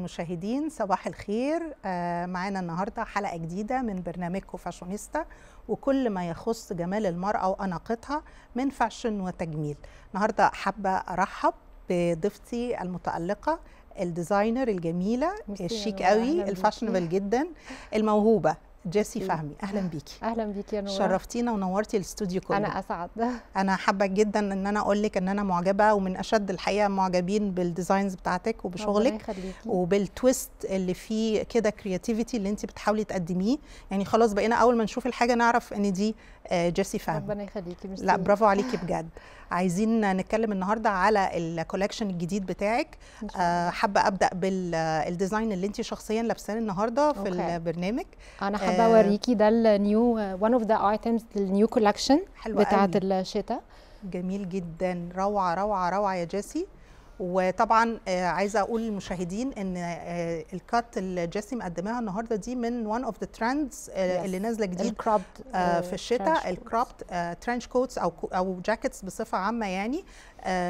مشاهدين صباح الخير آه، معانا النهارده حلقه جديده من برنامجكم فاشونيستا وكل ما يخص جمال المراه واناقتها من فاشن وتجميل النهارده حابه ارحب بضيفتي المتالقه الديزاينر الجميله الشيك قوي الفاشنبل جدا الموهوبه جيسي فهمي اهلا بيكي اهلا بيكي يا نور شرفتينا ونورتي الاستوديو كله انا اسعد انا حابه جدا ان انا اقول لك ان انا معجبه ومن اشد الحقيقه معجبين بالديزاينز بتاعتك وبشغلك وبالتويست اللي فيه كده كرياتيفيتي اللي انت بتحاولي تقدميه يعني خلاص بقينا اول ما نشوف الحاجه نعرف ان دي آه، جيسي فهمي ربنا يخليكي مش لا برافو عليكي بجد عايزين نتكلم النهارده على الكولكشن الجديد بتاعك آه، حابه ابدا بالديزاين آه، اللي انت شخصيا لابساه النهارده في أوكي. البرنامج انا حابه اوريكي ده النيو وان اوف ذا ايتمز النيو كولكشن بتاعه الشتاء جميل جدا روعه روعه روعه يا جاسي وطبعا آه، عايزه اقول للمشاهدين ان آه، الكات اللي جيسي مقدماها النهارده دي من وان اوف ذا ترندز اللي نازله جديد آه، في الشتاء الكروبت ترنش كوتس او او جاكيتس بصفه عامه يعني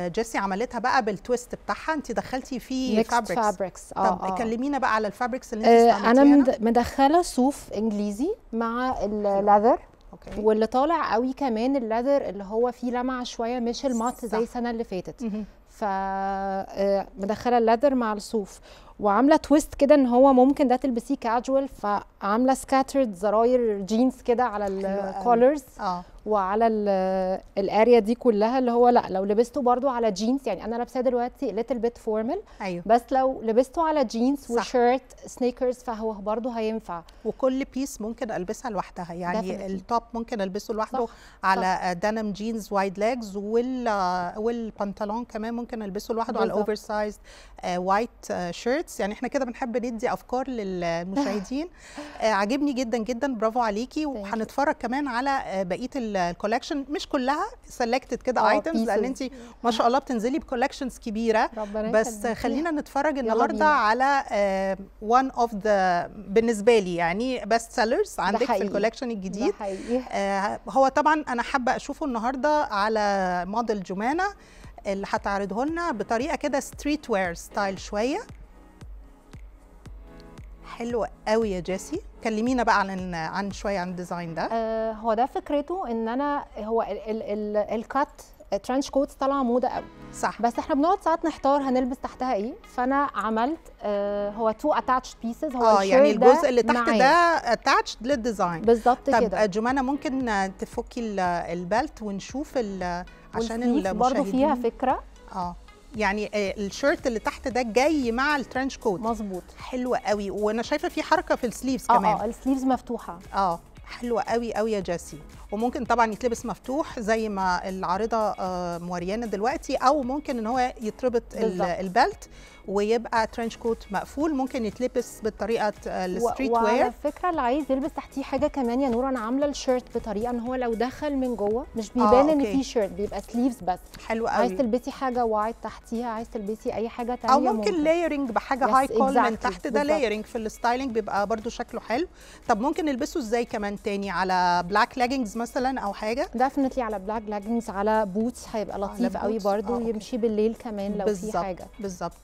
جيسي عملتها بقى بالتويست بتاعها انت دخلتي في فابريكس فابريكس آه طب كلمينا بقى على الفابريكس اللي انت آه انا مدخله صوف انجليزي مع اللاذر أوكي. واللي طالع قوي كمان اللذر اللي هو فيه لمعه شويه مش المط زي السنه اللي فاتت فمدخله آه، اللذر مع الصوف وعامله تويست كده ان هو ممكن ده تلبسيه كاجوال فعامله سكاترد زراير جينز كده على الكولرز اه وعلى الاريا دي كلها اللي هو لا لو لبسته برضو على جينز يعني انا لابساه دلوقتي ليتل بيت فورمال أيوه. بس لو لبسته على جينز وشيرت سنيكرز فهو برضو هينفع وكل بيس ممكن البسها لوحدها يعني التوب ممكن البسه لوحده صح. على دنم جينز وايد ليجز وال والبنطلون كمان ممكن البسه لوحده بالزبط. على الاوفر سايز وايت شيرتس يعني احنا كده بنحب ندي افكار للمشاهدين آه، عاجبني جدا جدا برافو عليكي وهنتفرج كمان على آه، بقيه الكولكشن مش كلها سلكتد كده ايتمز آه، لان انت ما شاء الله بتنزلي بكولكشنز كبيره ربنا بس خلينا نتفرج النهارده على وان اوف ذا بالنسبه لي يعني بيست سيلرز عندك في الكولكشن الجديد آه هو طبعا انا حابه اشوفه النهارده على موديل جمانه اللي هتعرضه لنا بطريقه كده ستريت وير ستايل شويه حلو قوي يا جاسي كلمينا بقى عن عن شويه عن الديزاين ده آه، هو ده فكرته ان انا هو الكات ترنش آه، كوتس طالعه موضه قوي صح بس احنا بنقعد ساعات نحتار هنلبس تحتها ايه فانا عملت آه هو تو اتاتش بيسز هو اه يعني الجزء اللي تحت ده اتاتش للديزاين بالظبط كده طب جمانه ممكن تفكي البلت ونشوف عشان المشاهدين برضه فيها فكره اه يعني آه، الشيرت اللي تحت ده جاي مع الترنش كوت مظبوط حلوه قوي وانا شايفه في حركه في السليفز آه، آه، كمان اه السليفز مفتوحه اه حلوه قوي قوي يا جاسي وممكن طبعا يتلبس مفتوح زي ما العارضه موريانا دلوقتي او ممكن ان هو يتربط البلت ويبقى ترنش كوت مقفول ممكن يتلبس بالطريقه آه، الستريت وير وعلى فكره اللي عايز يلبس تحتيه حاجه كمان يا نور انا عامله الشيرت بطريقه ان هو لو دخل من جوه مش آه، بيبان آه، ان في شيرت بيبقى سليفز بس حلو قوي عايز تلبسي حاجه وايد تحتيها عايز تلبسي اي حاجه ثانيه او ممكن, ممكن. لايرنج بحاجه هاي كول exactly. من تحت ده لايرنج في الستايلنج بيبقى برده شكله حلو طب ممكن نلبسه ازاي كمان تاني على بلاك ليجنجز مثلا او حاجه ديفنتلي على بلاك ليجنجز على بوتس هيبقى لطيف قوي برده آه، يمشي بالليل كمان لو بالزبط. في حاجه بالظبط